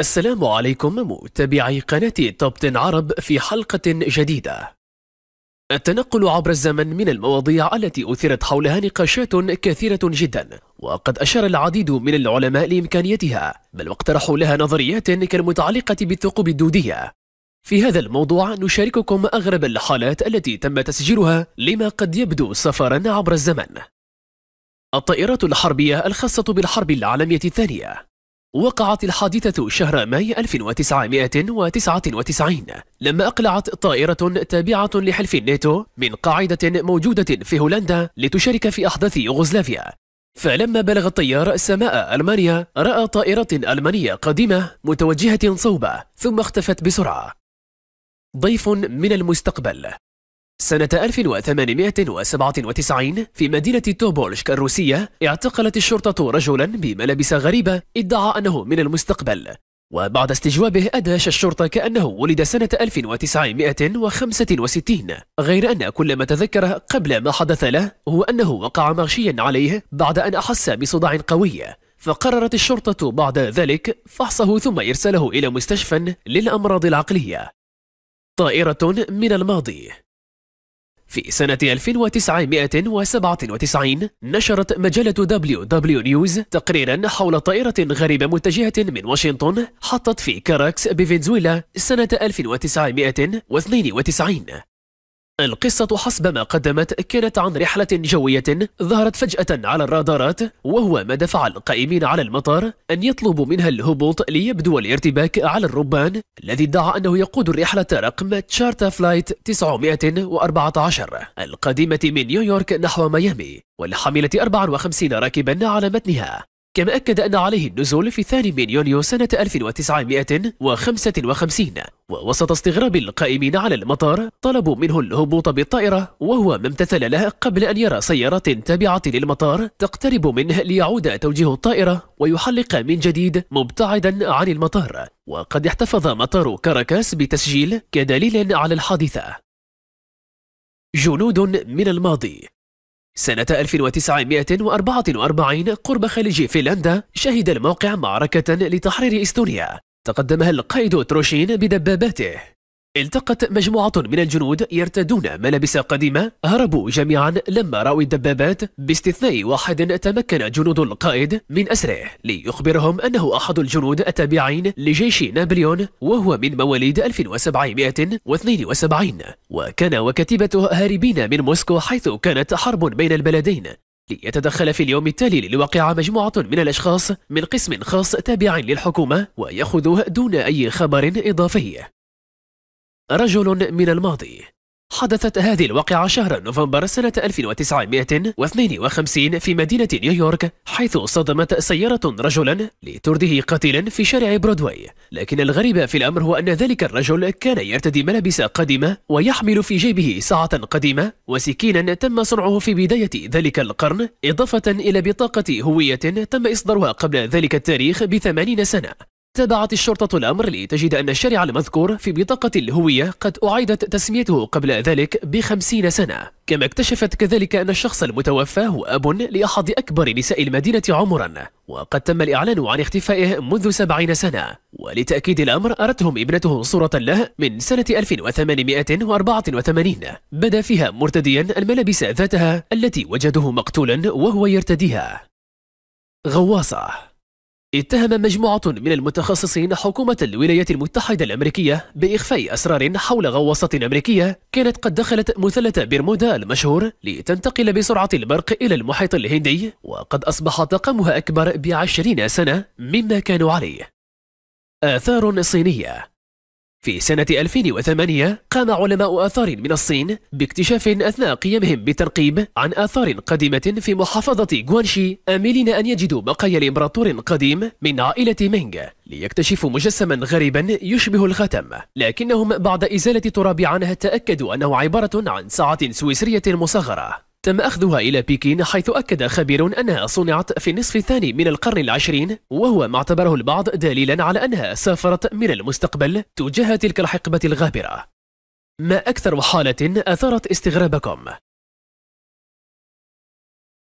السلام عليكم متابعي قناة توب 10 عرب في حلقة جديدة التنقل عبر الزمن من المواضيع التي أثيرت حولها نقاشات كثيرة جدا وقد أشار العديد من العلماء لإمكانيتها بل واقترحوا لها نظريات كالمتعلقة بالثقوب الدودية في هذا الموضوع نشارككم أغرب الحالات التي تم تسجيلها لما قد يبدو سفرا عبر الزمن الطائرات الحربية الخاصة بالحرب العالمية الثانية وقعت الحادثة شهر ماي 1999 لما أقلعت طائرة تابعة لحلف الناتو من قاعدة موجودة في هولندا لتشارك في أحداث يوغوسلافيا فلما بلغ الطيار سماء ألمانيا رأى طائرة ألمانية قديمة متوجهة صوبة ثم اختفت بسرعة ضيف من المستقبل سنة 1897 في مدينة توبولشك الروسية اعتقلت الشرطة رجلا بملابس غريبة ادعى أنه من المستقبل وبعد استجوابه أدهش الشرطة كأنه ولد سنة 1965 غير أن كل ما تذكره قبل ما حدث له هو أنه وقع مغشيا عليه بعد أن أحس بصداع قوي فقررت الشرطة بعد ذلك فحصه ثم إرساله إلى مستشفى للأمراض العقلية طائرة من الماضي في سنة 1997 نشرت مجلة دبليو دبليو نيوز تقريرا حول طائرة غريبة متجهة من واشنطن حطت في كاراكس بفنزويلا سنة 1992 القصة حسب ما قدمت كانت عن رحلة جوية ظهرت فجأة على الرادارات وهو ما دفع القائمين على المطار أن يطلبوا منها الهبوط ليبدو الارتباك على الربان الذي ادعى أنه يقود الرحلة رقم تشارتا فلايت 914 القادمة من نيويورك نحو ميامي والحاملة 54 راكبا على متنها كما أكد أن عليه النزول في الثاني من يونيو سنة 1955 ووسط استغراب القائمين على المطار طلبوا منه الهبوط بالطائرة وهو ما امتثل له قبل أن يرى سيارات تابعة للمطار تقترب منه ليعود توجيه الطائرة ويحلق من جديد مبتعدا عن المطار وقد احتفظ مطار كاراكاس بتسجيل كدليل على الحادثة جنود من الماضي سنة 1944 قرب خليج فنلندا شهد الموقع معركة لتحرير استونيا تقدمها القائد تروشين بدباباته التقت مجموعة من الجنود يرتدون ملابس قديمة هربوا جميعا لما رأوا الدبابات باستثناء واحد تمكن جنود القائد من أسره ليخبرهم أنه أحد الجنود التابعين لجيش نابليون وهو من مواليد 1772 وكان وكتيبته هاربين من موسكو حيث كانت حرب بين البلدين ليتدخل في اليوم التالي للواقع مجموعة من الأشخاص من قسم خاص تابع للحكومة ويأخذوه دون أي خبر إضافي رجل من الماضي حدثت هذه الواقعة شهر نوفمبر سنة 1952 في مدينة نيويورك حيث صدمت سيارة رجلا لترده قتيلا في شارع برودواي لكن الغريب في الأمر هو أن ذلك الرجل كان يرتدي ملابس قديمة ويحمل في جيبه ساعة قديمة وسكينا تم صنعه في بداية ذلك القرن إضافة إلى بطاقة هوية تم إصدارها قبل ذلك التاريخ بثمانين سنة تابعت الشرطة الأمر لتجد أن الشارع المذكور في بطاقة الهوية قد أعيدت تسميته قبل ذلك بخمسين سنة كما اكتشفت كذلك أن الشخص المتوفى هو أب لأحد أكبر نساء المدينة عمرا وقد تم الإعلان عن اختفائه منذ سبعين سنة ولتأكيد الأمر أرتهم ابنته صورة له من سنة 1884 بدا فيها مرتديا الملابس ذاتها التي وجدوه مقتولا وهو يرتديها غواصة اتهم مجموعة من المتخصصين حكومة الولايات المتحدة الأمريكية بإخفاء أسرار حول غواصة أمريكية كانت قد دخلت مثلث برمودا المشهور لتنتقل بسرعة البرق إلى المحيط الهندي وقد أصبح طاقمها أكبر بعشرين سنة مما كانوا عليه آثار صينية في سنة 2008 قام علماء آثار من الصين باكتشاف أثناء قيامهم بترقيب عن آثار قديمة في محافظة غوانشي آملين أن يجدوا بقايا لإمبراطور قديم من عائلة مينغ ليكتشفوا مجسما غريبا يشبه الخاتم لكنهم بعد إزالة التراب عنها تأكدوا أنه عبارة عن ساعة سويسرية مصغرة تم أخذها إلى بكين حيث أكد خبير أنها صنعت في النصف الثاني من القرن العشرين وهو ما اعتبره البعض دليلا على أنها سافرت من المستقبل تجاه تلك الحقبة الغابرة ما أكثر حالة أثارت استغرابكم